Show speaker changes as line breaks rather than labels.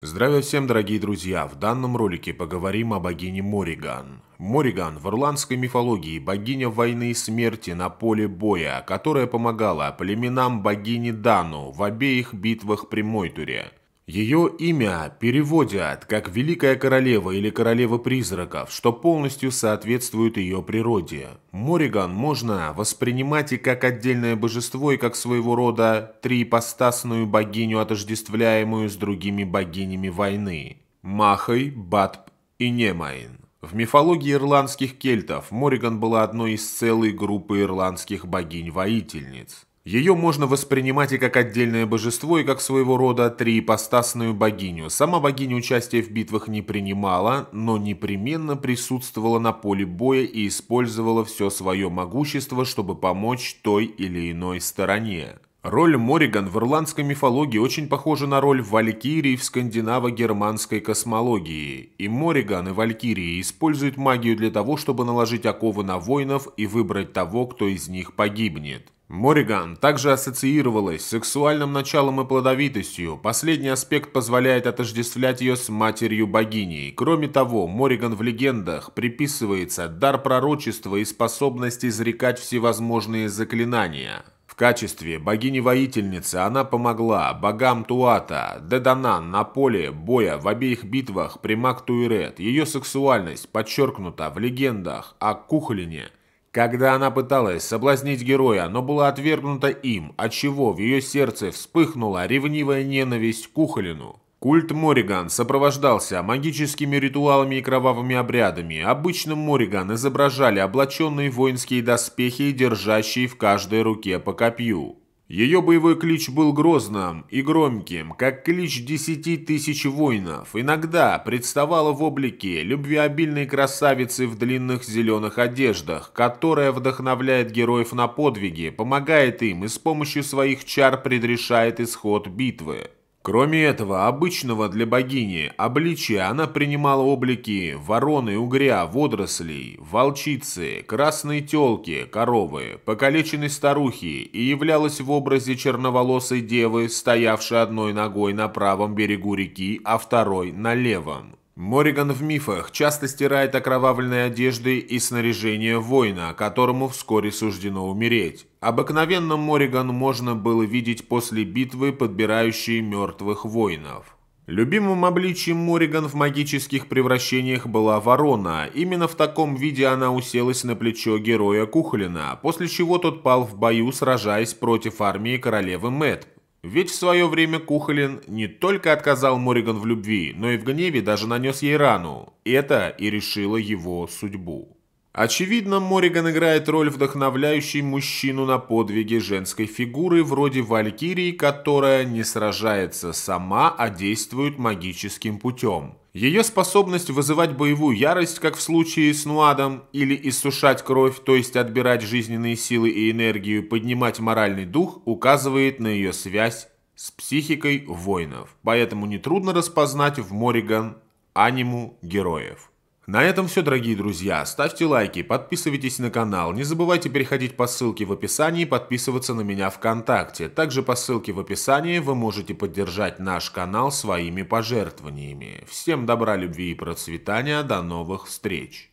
Здравия всем, дорогие друзья! В данном ролике поговорим о богине Мориган. Мориган в ирландской мифологии богиня войны и смерти на поле боя, которая помогала племенам богини Дану в обеих битвах при Мойтуре. Ее имя переводят как «Великая королева» или «Королева призраков», что полностью соответствует ее природе. Мориган можно воспринимать и как отдельное божество, и как своего рода триипостасную богиню, отождествляемую с другими богинями войны – Махой, Батп и Немайн. В мифологии ирландских кельтов Мориган была одной из целой группы ирландских богинь-воительниц. Ее можно воспринимать и как отдельное божество, и как своего рода триипостасную богиню. Сама богиня участия в битвах не принимала, но непременно присутствовала на поле боя и использовала все свое могущество, чтобы помочь той или иной стороне. Роль Мориган в ирландской мифологии очень похожа на роль Валькирии в скандинаво-германской космологии. И Мориган и Валькирии используют магию для того, чтобы наложить оковы на воинов и выбрать того, кто из них погибнет. Мориган также ассоциировалась с сексуальным началом и плодовитостью. Последний аспект позволяет отождествлять ее с матерью богиней. Кроме того, Мориган в легендах приписывается дар пророчества и способность изрекать всевозможные заклинания качестве богини-воительницы она помогла богам Туата, Деданан на поле боя в обеих битвах при Мактуирет. Ее сексуальность подчеркнута в легендах о Кухолине, когда она пыталась соблазнить героя, но была отвергнута им, отчего в ее сердце вспыхнула ревнивая ненависть к Кухолину. Культ Мориган сопровождался магическими ритуалами и кровавыми обрядами. Обычно Мориган изображали облаченные воинские доспехи, держащие в каждой руке по копью. Ее боевой клич был грозным и громким, как клич десяти тысяч воинов. Иногда представала в облике любвеобильной красавицы в длинных зеленых одеждах, которая вдохновляет героев на подвиги, помогает им и с помощью своих чар предрешает исход битвы. Кроме этого, обычного для богини обличия она принимала облики вороны, угря, водорослей, волчицы, красной телки, коровы, покалеченной старухи и являлась в образе черноволосой девы, стоявшей одной ногой на правом берегу реки, а второй на левом. Мориган в мифах часто стирает окровавленные одежды и снаряжение воина, которому вскоре суждено умереть. Обыкновенно Мориган можно было видеть после битвы, подбирающей мертвых воинов. Любимым обличием Мориган в магических превращениях была ворона. Именно в таком виде она уселась на плечо героя Кухлина, после чего тот пал в бою, сражаясь против армии королевы Мэтт, ведь в свое время Кухолин не только отказал Мориган в любви, но и в гневе даже нанес ей рану. Это и решило его судьбу. Очевидно, Мориган играет роль вдохновляющей мужчину на подвиге женской фигуры вроде Валькирии, которая не сражается сама, а действует магическим путем – ее способность вызывать боевую ярость, как в случае с Нуадом, или иссушать кровь, то есть отбирать жизненные силы и энергию, поднимать моральный дух, указывает на ее связь с психикой воинов. Поэтому нетрудно распознать в Мориган аниму героев. На этом все, дорогие друзья. Ставьте лайки, подписывайтесь на канал. Не забывайте переходить по ссылке в описании и подписываться на меня ВКонтакте. Также по ссылке в описании вы можете поддержать наш канал своими пожертвованиями. Всем добра, любви и процветания. До новых встреч!